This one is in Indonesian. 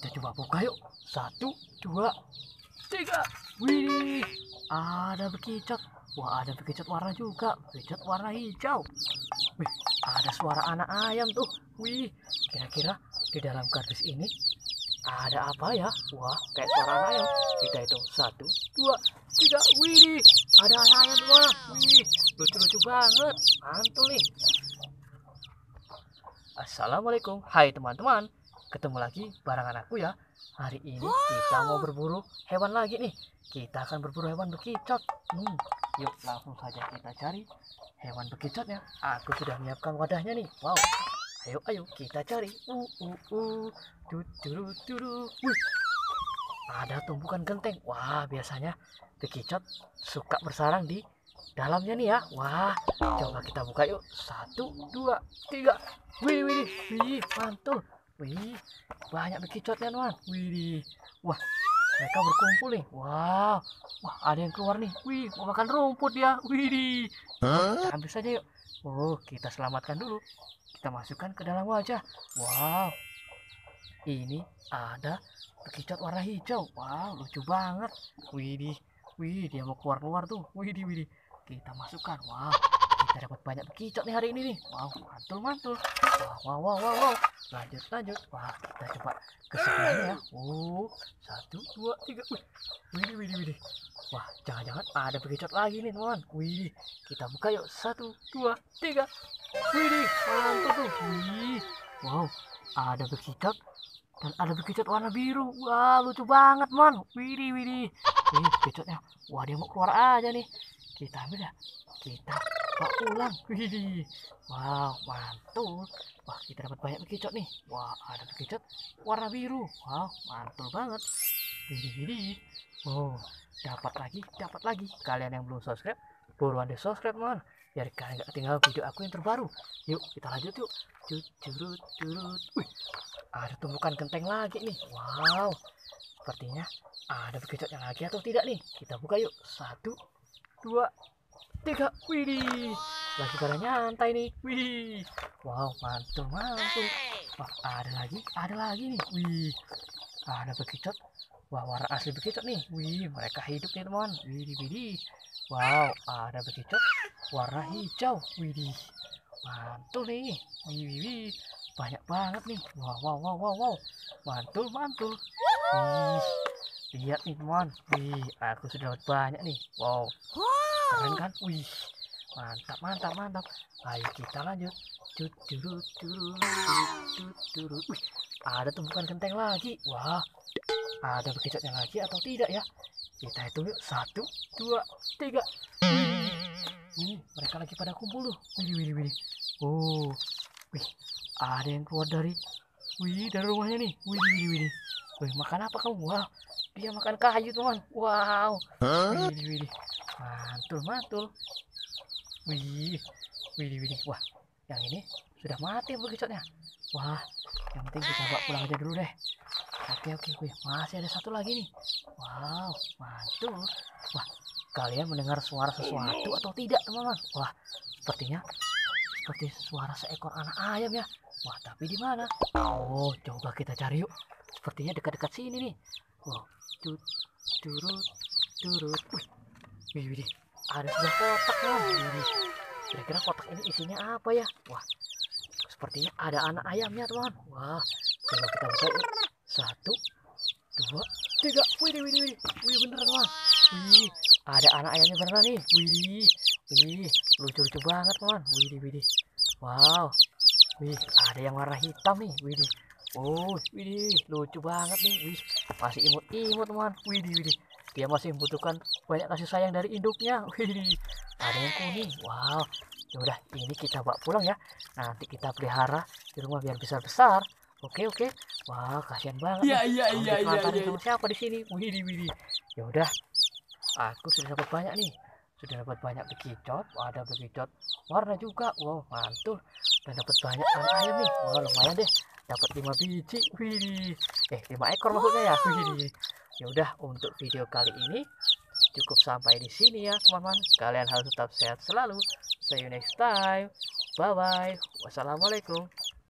Kita coba buka yuk. Satu, dua, tiga. Wih, ada bekicot. Wah, ada bekicot warna juga. Bekicot warna hijau. Wih, ada suara anak ayam tuh. Wih, kira-kira di dalam kardus ini ada apa ya? Wah, kayak suara anak ayam. Kita hitung. Satu, dua, tiga. Wih, ada anak ayam. Wah, wih, lucu-lucu banget. Mantul nih. Assalamualaikum. Hai teman-teman ketemu lagi bareng anakku ya. Hari ini kita mau berburu hewan lagi nih. Kita akan berburu hewan bekicot. Hmm, yuk langsung saja kita cari hewan bekicotnya. Aku sudah menyiapkan wadahnya nih. Wow. Ayo ayo kita cari. Uh uh uh. Du, du, du, Wih. Ada tumpukan genteng. Wah, biasanya bekicot suka bersarang di dalamnya nih ya. Wah, coba kita buka yuk. Satu, dua, tiga. Wih, wih, wih, mantul. Wih, banyak bekicotnya, Wan. Wih, wah, mereka berkumpul nih. Wow, wah ada yang keluar nih. Wih, mau makan rumput dia, Wih, huh? kita ambil saja yuk. Oh, kita selamatkan dulu. Kita masukkan ke dalam wajah. Wow, ini ada bekicot warna hijau. Wow, lucu banget. Wih, wih, dia mau keluar-keluar tuh. Wih, wih, kita masukkan wow kita dapat banyak bekicot nih hari ini nih wow mantul mantul wow wow wow wow, wow. lanjut lanjut wah kita coba ke ya wow oh, satu dua tiga wih wih wih wih wah jangan jangan ada bekicot lagi nih teman wih kita buka yuk satu dua tiga wih mantul tuh wih wow ada bekicot dan ada bekicot warna biru wah lucu banget man wih wih wih bekicotnya wah dia mau keluar aja nih kita ambil ya kita bawa pulang wow mantul wah kita dapat banyak bekicot nih wah ada bekicot warna biru wow mantul banget Wih, wow oh, dapat lagi dapat lagi kalian yang belum subscribe buruan di subscribe man biar kalian gak tinggal video aku yang terbaru yuk kita lanjut yuk curut curut curut wih ada tumbukan genteng lagi nih wow sepertinya ada yang lagi atau tidak nih kita buka yuk satu dua tiga widih lagi pada nyantai nih widih wow mantul mantul wah ada lagi ada lagi nih wih ada bekicot wah warna asli bekicot nih wih mereka hidup nih teman widih widih wow ada bekicot warna hijau widih mantul nih wih wih, wih. banyak banget nih wow wow wow wow wow mantul mantul wih lihat nih teman wih aku sudah dapat banyak nih wow keren kan wih mantap mantap mantap ayo kita lanjut tuturu tuturu tuturu wih ada tumpukan genteng lagi wah ada bekicotnya lagi atau tidak ya kita hitung yuk satu dua tiga ini mereka lagi pada kumpul loh wih wih wih oh wih ada yang keluar dari wih dari rumahnya nih wih wih wih wih makan apa kamu wah dia makan kayu teman wow wih wih mantul mantul wih wih wih wah yang ini sudah mati bekicotnya wah yang penting kita bawa pulang aja dulu deh oke oke wih masih ada satu lagi nih wow mantul wah kalian mendengar suara sesuatu atau tidak teman-teman wah sepertinya seperti suara seekor anak ayam ya wah tapi di mana oh coba kita cari yuk sepertinya dekat-dekat sini nih Wow, oh, tut, turut, turut. Wih, wih, wih, ada sebuah kotak non. kira-kira kotak ini isinya apa ya? Wah, sepertinya ada anak ayamnya teman. Wah, coba kita buka Satu, dua, tiga. Wih, wih, wih, wih, bener teman. Wih, ada anak ayamnya bener nih. Wih, wih, lucu-lucu banget teman. wih, wih. Wow, wih, ada yang warna hitam nih. Wih, Oh, widih, lucu banget nih. Wih, masih imut-imut, teman. Widih, widih. Dia masih membutuhkan banyak kasih sayang dari induknya. Widih. Ada yang kuning. Wow. Ya udah, ini kita bawa pulang ya. Nanti kita pelihara di rumah biar besar-besar. Oke, oke. Wah, kasihan banget. Iya, iya iya, iya, iya, iya. siapa di sini? Widih, widih. Ya udah. Aku sudah dapat banyak nih sudah dapat banyak bekicot ada bekicot warna juga wow mantul dan dapat banyak anak ayam nih wow lumayan deh dapat 5 biji wih eh 5 ekor maksudnya ya wih ya udah untuk video kali ini cukup sampai di sini ya teman-teman kalian harus tetap sehat selalu see you next time bye bye wassalamualaikum